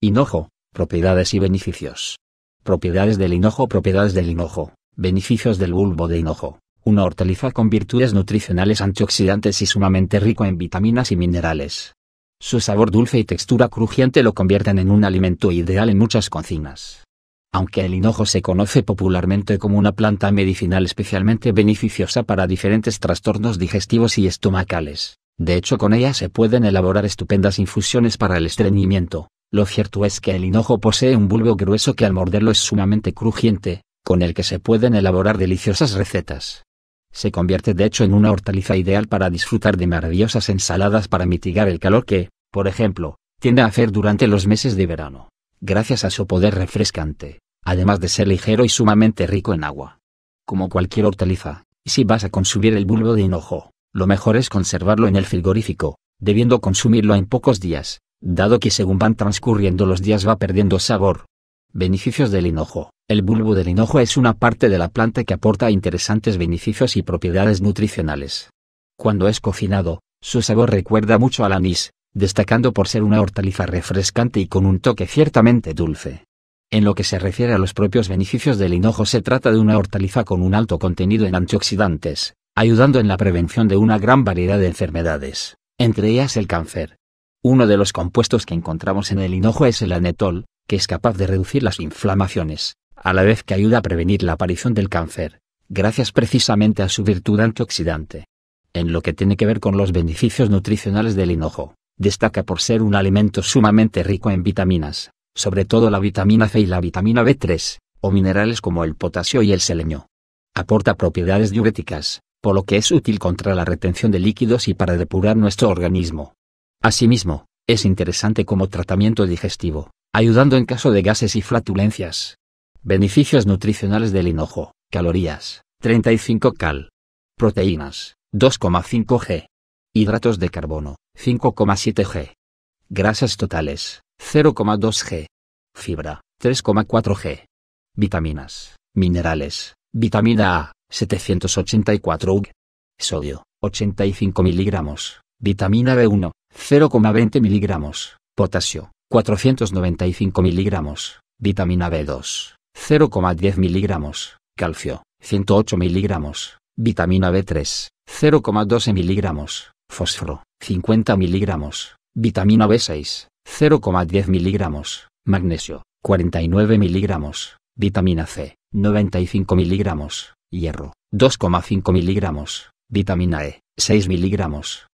Hinojo, propiedades y beneficios. Propiedades del hinojo Propiedades del hinojo, beneficios del bulbo de hinojo. Una hortaliza con virtudes nutricionales antioxidantes y sumamente rico en vitaminas y minerales. Su sabor dulce y textura crujiente lo convierten en un alimento ideal en muchas cocinas. Aunque el hinojo se conoce popularmente como una planta medicinal especialmente beneficiosa para diferentes trastornos digestivos y estomacales, de hecho con ella se pueden elaborar estupendas infusiones para el estreñimiento, lo cierto es que el hinojo posee un bulbo grueso que al morderlo es sumamente crujiente, con el que se pueden elaborar deliciosas recetas. Se convierte de hecho en una hortaliza ideal para disfrutar de maravillosas ensaladas para mitigar el calor que, por ejemplo, tiende a hacer durante los meses de verano, gracias a su poder refrescante, además de ser ligero y sumamente rico en agua. Como cualquier hortaliza, si vas a consumir el bulbo de hinojo, lo mejor es conservarlo en el frigorífico, debiendo consumirlo en pocos días, dado que según van transcurriendo los días va perdiendo sabor. Beneficios del hinojo. El bulbo del hinojo es una parte de la planta que aporta interesantes beneficios y propiedades nutricionales. Cuando es cocinado, su sabor recuerda mucho al anís, destacando por ser una hortaliza refrescante y con un toque ciertamente dulce. En lo que se refiere a los propios beneficios del hinojo se trata de una hortaliza con un alto contenido en antioxidantes, ayudando en la prevención de una gran variedad de enfermedades, entre ellas el cáncer. Uno de los compuestos que encontramos en el hinojo es el anetol, que es capaz de reducir las inflamaciones, a la vez que ayuda a prevenir la aparición del cáncer, gracias precisamente a su virtud antioxidante. En lo que tiene que ver con los beneficios nutricionales del hinojo, destaca por ser un alimento sumamente rico en vitaminas, sobre todo la vitamina C y la vitamina B3, o minerales como el potasio y el selenio. Aporta propiedades diuréticas, por lo que es útil contra la retención de líquidos y para depurar nuestro organismo. Asimismo, es interesante como tratamiento digestivo, ayudando en caso de gases y flatulencias. Beneficios nutricionales del hinojo. Calorías, 35 cal. Proteínas, 2,5 g. Hidratos de carbono, 5,7 g. Grasas totales, 0,2 g. Fibra, 3,4 g. Vitaminas, minerales, vitamina A, 784 UG. Sodio, 85 miligramos. Vitamina B1, 0,20 miligramos, potasio, 495 miligramos, vitamina B2, 0,10 miligramos, calcio, 108 miligramos, vitamina B3, 0,12 miligramos, fósforo, 50 miligramos, vitamina B6, 0,10 miligramos, magnesio, 49 miligramos, vitamina C, 95 miligramos, hierro, 2,5 miligramos, vitamina E, 6 miligramos,